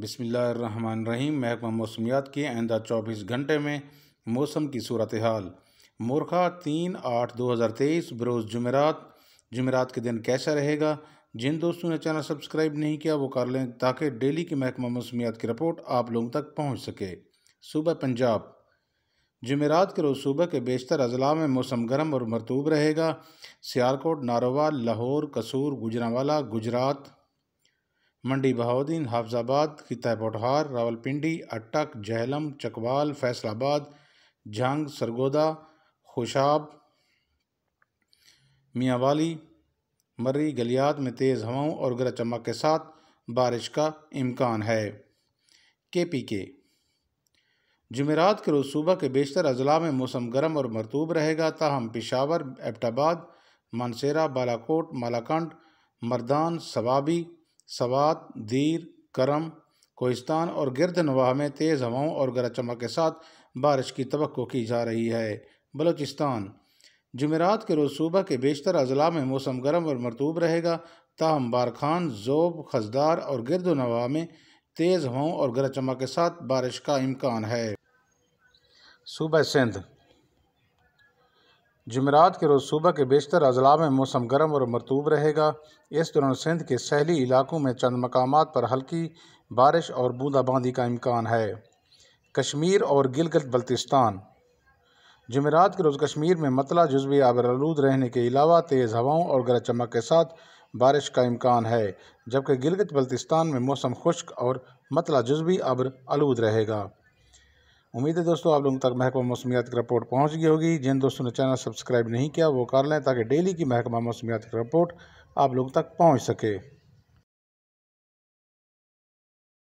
बिसमीम महकमा मौसमियात के आइंदा चौबीस घंटे में मौसम की सूरत हाल मोरखा तीन आठ दो हज़ार तेईस बरोज़ जुमेरात जुमेरात के दिन कैसा रहेगा जिन दोस्तों ने चैनल सब्सक्राइब नहीं किया वो कर लें ताकि डेली की महकमा मौसमियात की रिपोर्ट आप लोगों तक पहुँच सके सुबह पंजाब जमेरात के रोज़ सुबह के बेशतर अजला में मौसम गर्म और मरतूब रहेगा सियालकोट नारोवा लाहौर कसूर गुजरावाला गुजरात मंडी बहाउद्दीन हाफजाबाद खिता पोटहार रावलपिंडी अटक जहलम चकवाल फैसलाबाद झांग सरगोदा खुशाब मियाँवाली मर्री गलियात में तेज़ हवाओं और गरज चमक के साथ बारिश का इम्कान है के पी के जमेरात के रोज़ सुबह के बेशतर अजला में मौसम गर्म और मरतूब रहेगा ताहम पिशावर एबटाबाद मानसेरा बालाकोट मालाकंड मर्दान सवाबी सवात दीर करम कोहिस्तान और गिरद नवाह में तेज़ हवाओं और गरज चमक के साथ बारिश की तो की जा रही है बलोचिस्तान जमेरात के रोज़ सूबह के बेशतर अजला में मौसम गर्म और मरतूब रहेगा ताहम बारखान जोब खजदार और गिरद नवा में तेज़ हवाओं और गरज चमक के साथ बारिश का इम्कान है सूबह सिंध जमेरात के रोज़ सूबह के बेशतर अजला में मौसम गर्म और मरतूब रहेगा इस दौरान सिंध के सहली इलाकों में चंद मकाम पर हल्की बारिश और बूंदाबांदी का इम्कान है कश्मीर और गिलगत बल्तिस्तान जमेरात के रोज़ कश्मीर में मतला जज्वी आबरलूद रहने के अलावा तेज़ हवाओं और गरज चमक के साथ बारिश का इम्कान है जबकि गिलगत बल्तिस्तान में मौसम खुश्क और मतला जज्वी आबर आलूद रहेगा उम्मीद है दोस्तों आप लोगों तक महकमा मौसमियात की रिपोर्ट पहुँच गई होगी जिन दोस्तों ने चैनल सब्सक्राइब नहीं किया वो कर लें ताकि डेली की महकमा मौसमियात की रिपोर्ट आप लोगों तक पहुँच सके